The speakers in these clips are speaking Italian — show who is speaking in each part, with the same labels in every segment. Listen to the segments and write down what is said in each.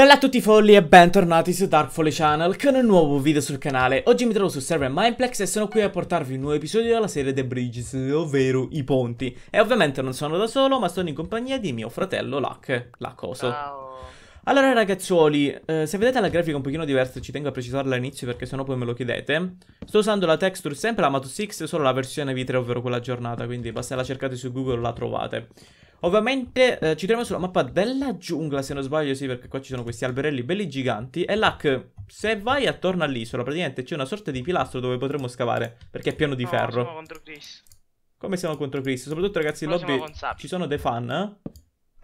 Speaker 1: Bella a tutti folli e bentornati su Dark Folly Channel con un nuovo video sul canale. Oggi mi trovo sul server Mindplex e sono qui a portarvi un nuovo episodio della serie The Bridges, ovvero i ponti. E ovviamente non sono da solo, ma sono in compagnia di mio fratello Lac, Lacoso. Ciao. Allora ragazzuoli, eh, se vedete la grafica un pochino diversa ci tengo a precisarla all'inizio perché sennò poi me lo chiedete Sto usando la texture sempre la Mato 6, solo la versione V3 ovvero quella aggiornata Quindi basta la cercate su Google la trovate Ovviamente eh, ci troviamo sulla mappa della giungla, se non sbaglio, sì, perché qua ci sono questi alberelli belli giganti. E Luck, se vai attorno all'isola, praticamente c'è una sorta di pilastro dove potremmo scavare, perché è pieno di no, ferro. siamo contro Chris. Come siamo contro Chris? Soprattutto, ragazzi, in lobby ci sono dei fan, eh?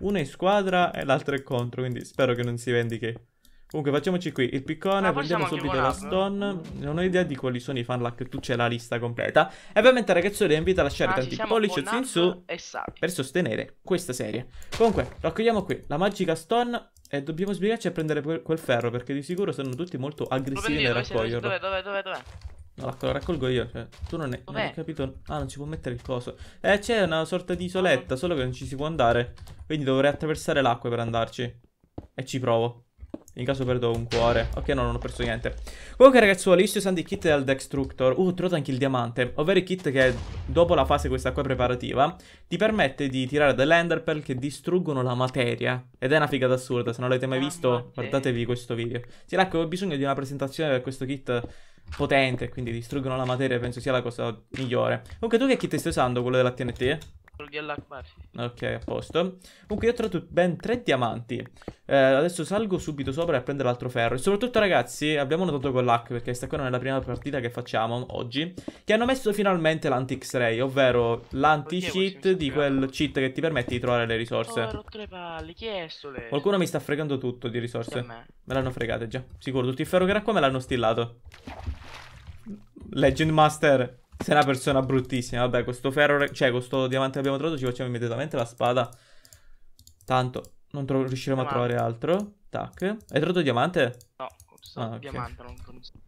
Speaker 1: Una in squadra e l'altra è contro, quindi spero che non si vendichi Comunque facciamoci qui il piccone, ah, prendiamo subito la stone mm. Non ho idea di quali sono i fan fanlack, tu c'è la lista completa E ovviamente ragazzuoli invito a lasciare ah, tanti pollici in su Per sostenere questa serie Comunque raccogliamo qui la magica stone E dobbiamo sbrigarci a prendere quel ferro Perché di sicuro sono tutti molto aggressivi nel raccoglierlo Dov'è, dov'è, dov'è, dov'è? No, la raccolgo io, cioè, tu non, è, non hai capito... Ah, non si può mettere il coso. Eh, c'è una sorta di isoletta, ah. solo che non ci si può andare. Quindi dovrei attraversare l'acqua per andarci. E ci provo. In caso perdo un cuore. Ok, no, non ho perso niente. Comunque, ragazzuoli, io sto usando i kit del Destructor. Uh, ho trovato anche il diamante. Ovvero il kit che, dopo la fase questa qua preparativa, ti permette di tirare delle enderpearl che distruggono la materia. Ed è una figata assurda. Se non l'avete mai ah, visto, guardatevi questo video. Sì, ecco, ho bisogno di una presentazione per questo kit potente. Quindi distruggono la materia, penso sia la cosa migliore. Comunque, tu che kit stai usando? Quello della TNT? quello di all'Akbar. Ok, a posto. Comunque, io ho trovato ben tre diamanti. Eh, adesso salgo subito sopra e prendere l'altro ferro. E soprattutto, ragazzi, abbiamo notato con l'hack, perché questa qua non è la prima partita che facciamo oggi, che hanno messo finalmente l'anti-X-Ray, ovvero l'anti-cheat di quel cheat che ti permette di trovare le risorse. Oh, ho rotto le palle, chi è le... Qualcuno mi sta fregando tutto di risorse. Me. me l'hanno fregate già. Sicuro, tutti i ferro che era qua me l'hanno stillato. Legend Master. Sei una persona bruttissima. Vabbè, questo ferro, cioè questo diamante che abbiamo trovato ci facciamo immediatamente la spada. Tanto, non riusciremo diamante. a trovare altro. Tac. Hai trovato diamante? No, ah, okay. diamante, non conosco.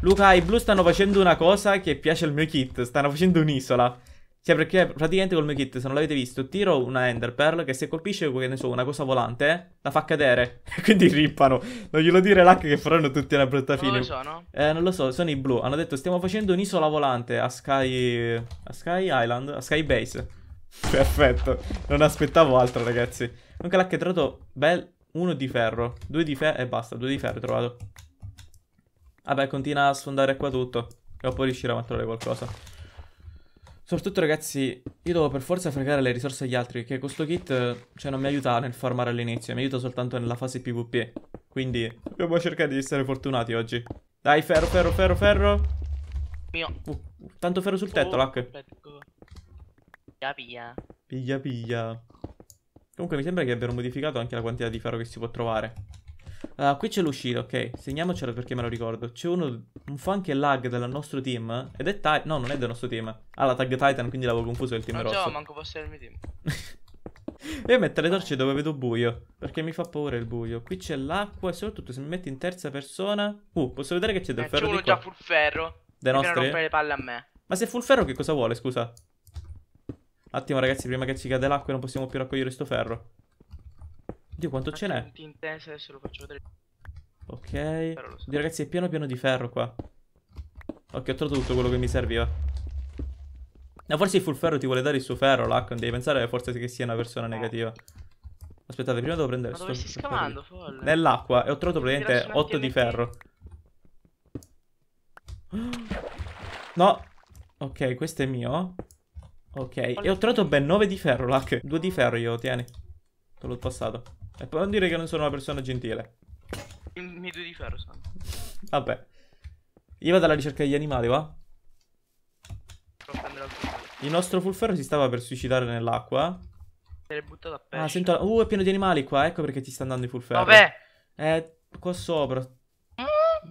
Speaker 1: Luca, i blu stanno facendo una cosa che piace al mio kit. Stanno facendo un'isola. Cioè, perché praticamente col mio kit, se non l'avete visto, tiro una Ender Pearl che se colpisce, che ne so, una cosa volante, la fa cadere. Quindi rippano. Non glielo dire l'hack che faranno tutti una brutta fine. Non lo so, no? Eh, non lo so, sono i blu. Hanno detto, stiamo facendo un'isola volante a Sky... a Sky Island? A Sky Base. Perfetto. Non aspettavo altro, ragazzi. Comunque l'hack è trovato bel... Uno di ferro. Due di ferro e basta, due di ferro ho trovato. Vabbè, continua a sfondare qua tutto. E poi riuscire a trovare qualcosa. Soprattutto ragazzi, io devo per forza fregare le risorse agli altri, perché questo kit, cioè, non mi aiuta nel farmare all'inizio, mi aiuta soltanto nella fase PvP. Quindi, dobbiamo cercare di essere fortunati oggi. Dai, ferro, ferro, ferro, ferro. Mio. Uh, tanto ferro sul tetto, oh, Lac. Piglia, piglia. Piglia, piglia. Comunque mi sembra che abbiano modificato anche la quantità di ferro che si può trovare. Allora, ah, qui c'è l'uscita, ok. Segniamocelo perché me lo ricordo. C'è uno, un funk e lag del nostro team. Ed è Titan. No, non è del nostro team. Ah, la tag Titan, quindi l'avevo confuso il team no, rosso. No, manco posso essere il mio team. Io metto le torce dove vedo buio Perché mi fa paura il buio Qui c'è l'acqua e soprattutto se mi metti in terza persona Uh, posso vedere che c'è del eh, ferro di qua già full ferro Dei nostri? Per le palle a me Ma se full ferro che cosa vuole, scusa? Attimo ragazzi, prima che ci cade l'acqua non possiamo più raccogliere sto ferro Dio, quanto ce n'è? in adesso lo faccio vedere. Ok. So. Dio, ragazzi, è pieno pieno di ferro qua. Ok, ho trovato tutto quello che mi serviva. Ma no, forse il full ferro ti vuole dare il suo ferro, Lacon. Devi pensare forse che sia una persona eh. negativa. Aspettate, prima devo prendere... Ma dove stai scavando, folle? Nell'acqua. E ho trovato praticamente 8 di ferro. No. Ok, questo è mio. Ok. E ho trovato ben 9 di ferro, Lac. 2 di ferro io, tieni. Te l'ho passato. E poi non dire che non sono una persona gentile. Mi due di ferro sono. Vabbè. Io vado alla ricerca degli animali, va? Il nostro fulferro si stava per suicidare nell'acqua. Se l'è buttato a ah, pesce. Ah, sento... Uh, è pieno di animali qua, ecco perché ti sta andando il fulferro. Vabbè. Eh, qua sopra.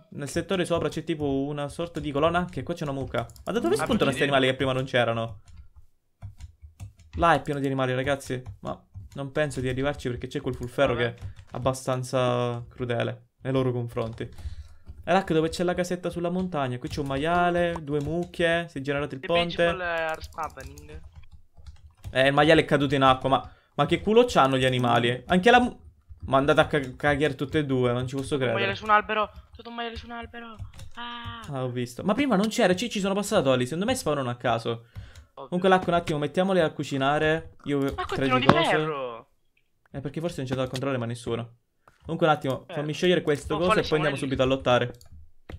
Speaker 1: Nel settore sopra c'è tipo una sorta di colonna Che qua c'è una mucca Ma da dove ah, spuntano questi animali che prima non c'erano? Là è pieno di animali ragazzi Ma non penso di arrivarci perché c'è quel fulferro che è abbastanza crudele nei loro confronti. Erac, dove c'è la casetta sulla montagna. Qui c'è un maiale, due mucche, si è generato il ponte. Ah, eh, il maiale è caduto in acqua, ma, ma che culo c'hanno gli animali? Anche la... Ma andate a cag cagare tutte e due, non ci posso credere. Un maiale su un albero, tutto un maiale su un albero. Ah, ah ho visto. Ma prima non c'era, ci, ci sono passato lì, secondo me spawnano a caso. Comunque l'acqua un attimo, mettiamole a cucinare. Io ma credo di ferro. Eh, perché forse non c'è da controllare ma nessuno. Comunque un attimo, eh. fammi scegliere questo cosa e poi andiamo lì. subito a lottare.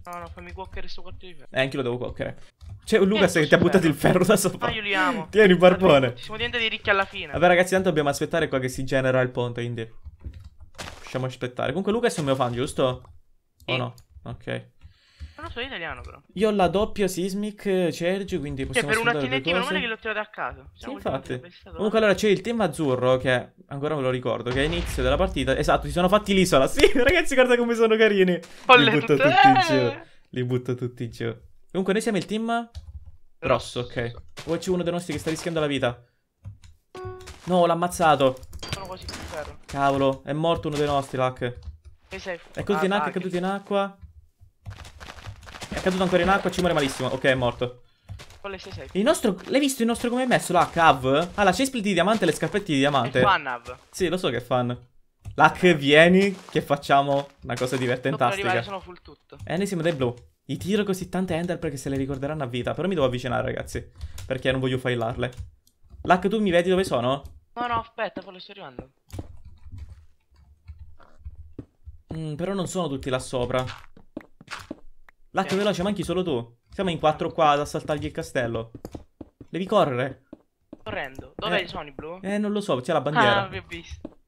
Speaker 1: No, no, fammi cuocere sto quarto di ferro. Eh, anche lo devo cuocere. C'è un Lucas che ti ha buttato il ferro da sopra. Ma io li amo. Tieni, barbone. Ci siamo diventati ricchi alla fine. Vabbè, ragazzi, tanto dobbiamo aspettare qua che si genera il ponte, quindi... Lasciamo aspettare. Comunque Lucas è un mio fan, giusto? Sì. O no? Ok. Non ah, so italiano però. Io ho la doppia Sismic Charge, eh, quindi cioè, possiamo Cioè, per un attinettino, non è che l'ho tirato a caso. Sì, infatti. Comunque eh. allora c'è il team azzurro, che ancora me lo ricordo, che all'inizio della partita... Esatto, si sono fatti l'isola. Sì, ragazzi, guarda come sono carini. Li butto tutti giù. Li butto tutti giù. Comunque noi siamo il team... Rosso, ok. O c'è uno dei nostri che sta rischiando la vita. No, l'ha ammazzato. Sono quasi sul Cavolo, è morto uno dei nostri, Lack. Sei... È ah, così in acqua, è caduto in acqua. È caduto ancora in acqua, ci muore malissimo. Ok, è morto. Il nostro... L'hai visto il nostro come è messo? la cav? Ah, la chest di diamante e le scarpette di diamante. È fan, Av. Sì, lo so che è fan. L'H, eh. vieni, che facciamo una cosa divertentastica. sono full tutto. Eh, noi siamo dei blu. I tiro così tante ender perché se le ricorderanno a vita. Però mi devo avvicinare, ragazzi. Perché non voglio failarle. L'H, tu mi vedi dove sono? No, no, aspetta, poi le sto arrivando. Mm, però non sono tutti là sopra. Latte veloce, manchi solo tu. Siamo in quattro qua ad assaltargli il castello. Devi correre. Correndo. Dov'è eh. sono blu? Eh, non lo so, c'è la bandiera. Ah, vi visto.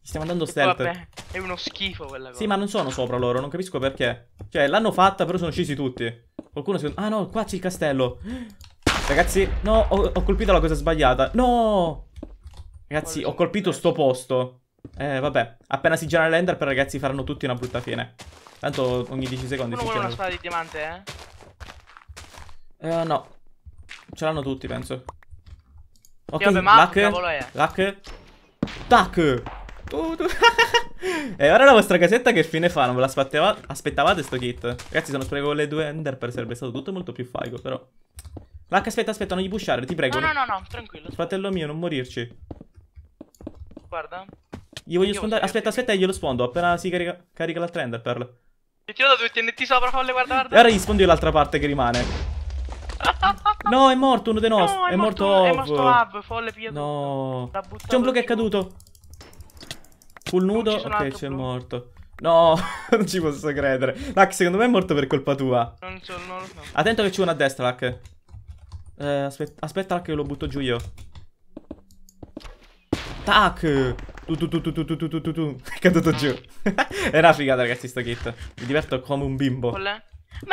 Speaker 1: Stiamo andando stealth. Vabbè, è uno schifo quella cosa. Sì, ma non sono sopra loro, non capisco perché. Cioè, l'hanno fatta, però sono scesi tutti. Qualcuno secondo... Ah, no, qua c'è il castello. Ragazzi, no, ho, ho colpito la cosa sbagliata. No! Ragazzi, ho colpito sto posto. Eh, vabbè. Appena si gira l'ender, ragazzi, faranno tutti una brutta fine. Tanto ogni 10 secondi Uno si vuole una spada di diamante, eh? Eh, no. Ce l'hanno tutti, penso. Ok, sì, vabbè, ma luck, è? luck. Tac! Tu, tu. e ora la vostra casetta che fine fa? Non ve l'aspettavate sto kit? Ragazzi, sono spreco le due ender per sarebbe stato tutto molto più faico, però. Luck, aspetta, aspetta, non gli pushare, ti prego. No, no, no, no, tranquillo. Fratello mio, non morirci. Guarda. Gli voglio spondare. Aspetta, aspetta, glielo spondo. Appena si carica, carica l'altra ender perl. Ti tiro da due TNT sopra, folle, guarda, E ora gli spondo io l'altra parte che rimane. No, è morto uno dei nostri. No, è, è, morto, morto È morto Hub, folle pia No. C'è un blu che è caduto. Full nudo. Ok, c'è morto. No, non ci posso credere. Lack, secondo me è morto per colpa tua. Non c'è, non lo so. Attento che c'è uno a destra, Lack. Eh, aspetta, aspetta, Lack, che lo butto giù io. Tac! Tu tu tu tu tu tu tu tu tu tu È caduto giù È una figata ragazzi sto kit Mi diverto come un bimbo Ma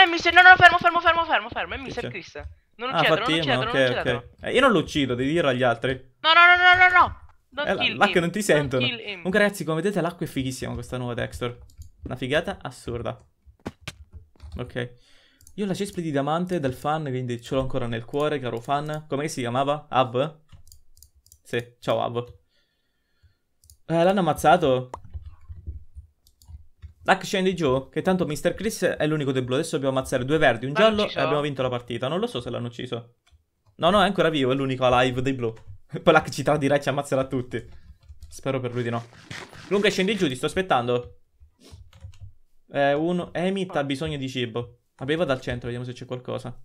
Speaker 1: è mister, no no fermo fermo fermo fermo fermo È mister Chris Non uccidetelo, ah, non uccidetelo, okay, non uccidetelo okay. eh, Io non lo uccido, devi dirlo agli altri No no no no no no Don't eh, L'acqua non ti sentono Comunque ragazzi come vedete l'acqua è fighissima questa nuova texture Una figata assurda Ok Io ho la cespa di diamante del fan quindi ce l'ho ancora nel cuore caro fan Come si chiamava? Ab? Sì, ciao Av eh, l'hanno ammazzato. Duck scendi giù, che tanto Mr. Chris è l'unico del blu. Adesso dobbiamo ammazzare due verdi, un giallo e abbiamo vinto la partita. Non lo so se l'hanno ucciso. No, no, è ancora vivo, è l'unico alive dei blu. Poi Luck ci tradirà e ci ammazzerà tutti. Spero per lui di no. Lunga scendi giù, ti sto aspettando. Eh, uno... Emit ha bisogno di cibo. Vabbè, vado al centro, vediamo se c'è qualcosa.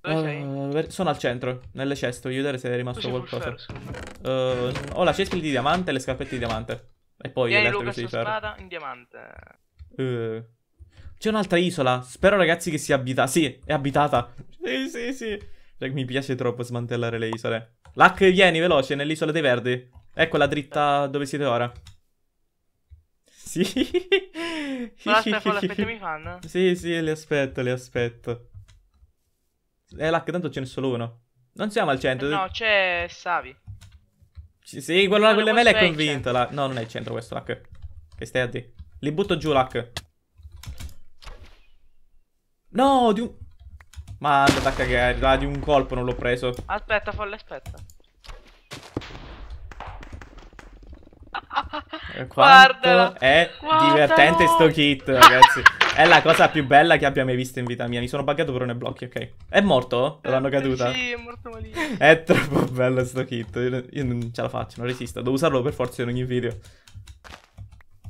Speaker 1: Dove uh... sei? Eh, ver- sono al centro, nelle ceste. Voglio vedere se è rimasto qualcosa. Uh, ho la cesta di diamante e le scarpette di diamante. E poi Vieni, le altre cose di ferro. spada in diamante. Uh. C'è un'altra isola. Spero, ragazzi, che sia abitata. Sì, è abitata. sì, sì, sì. Cioè, mi piace troppo smantellare le isole. Lac, vieni, veloce, nell'isola dei verdi. Ecco la dritta dove siete ora. Sì. Aspetta, aspetta, mi fanno. Sì, sì, li aspetto, li aspetto. Eh, l'H tanto ce n'è solo uno. Non siamo al centro. Eh no, c'è Savi. C sì, quello là con mele è convinto. La... No, non è il centro questo, l'H. Che stai a D. Li butto giù, l'H. No, di un... Ma andate a cagare, là, di un colpo non l'ho preso. Aspetta, folle, aspetta. Eh, quanto Guardalo. è Guardalo. divertente sto kit, ragazzi. È la cosa più bella che abbia mai visto in vita mia. Mi sono buggato però nei blocchi, ok. È morto? L'hanno caduta? Sì, è morto malissimo. È troppo bello sto kit. Io non ce la faccio, non resisto. Devo usarlo per forza in ogni video.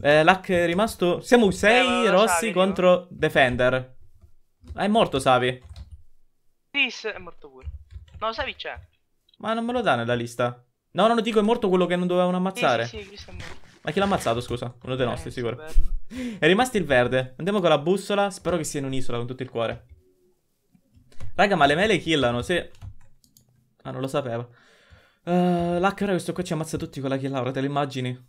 Speaker 1: Eh, Luck è rimasto... Siamo 6 eh, rossi Savi, contro no? Defender. Ah, è morto Savi. Chris è morto pure. No, Savi c'è. Ma non me lo dà nella lista. No, non lo dico è morto quello che non dovevano ammazzare. Sì, sì, sì, Chris è morto. Ma chi l'ha ammazzato, scusa? Uno dei eh, nostri, eh, sicuro. È rimasto il verde. Andiamo con la bussola. Spero che sia in un'isola con tutto il cuore. Raga, ma le mele killano, se... Ah, non lo sapevo. Uh, eh, L'hacker, questo qua ci ammazza tutti con la killaura, te le immagini?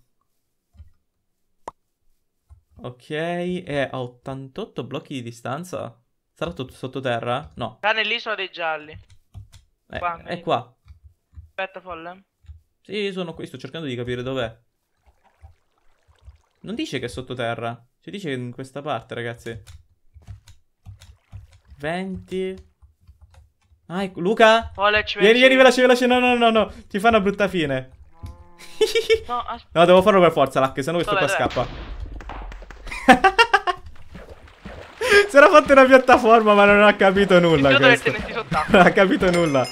Speaker 1: Ok, è a 88 blocchi di distanza. Sarà tutto sottoterra? No. Sta nell'isola dei gialli.
Speaker 2: Eh, qua, è qua.
Speaker 1: Aspetta, folle. Sì, sono qui, sto cercando di capire dov'è. Non dice che è sottoterra. Ci dice in questa parte, ragazzi. 20. Ah, ecco. Luca! vieni, vieni, veloce, veloce. No, no, no, no. Ti fa una brutta fine. no, no, devo farlo per forza, Lack, sennò questo Vabbè, qua dai. scappa. si era fatta una piattaforma, ma non ha capito nulla. Non ha capito nulla.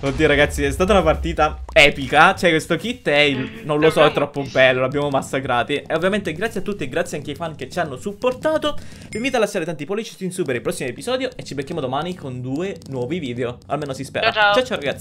Speaker 1: Oddio ragazzi è stata una partita epica Cioè questo kit è il, non lo so è troppo bello L'abbiamo massacrati E ovviamente grazie a tutti e grazie anche ai fan che ci hanno supportato Vi invito a lasciare tanti pollici in su per il prossimo episodio E ci becchiamo domani con due nuovi video Almeno si spera Ciao ciao, ciao, ciao ragazzi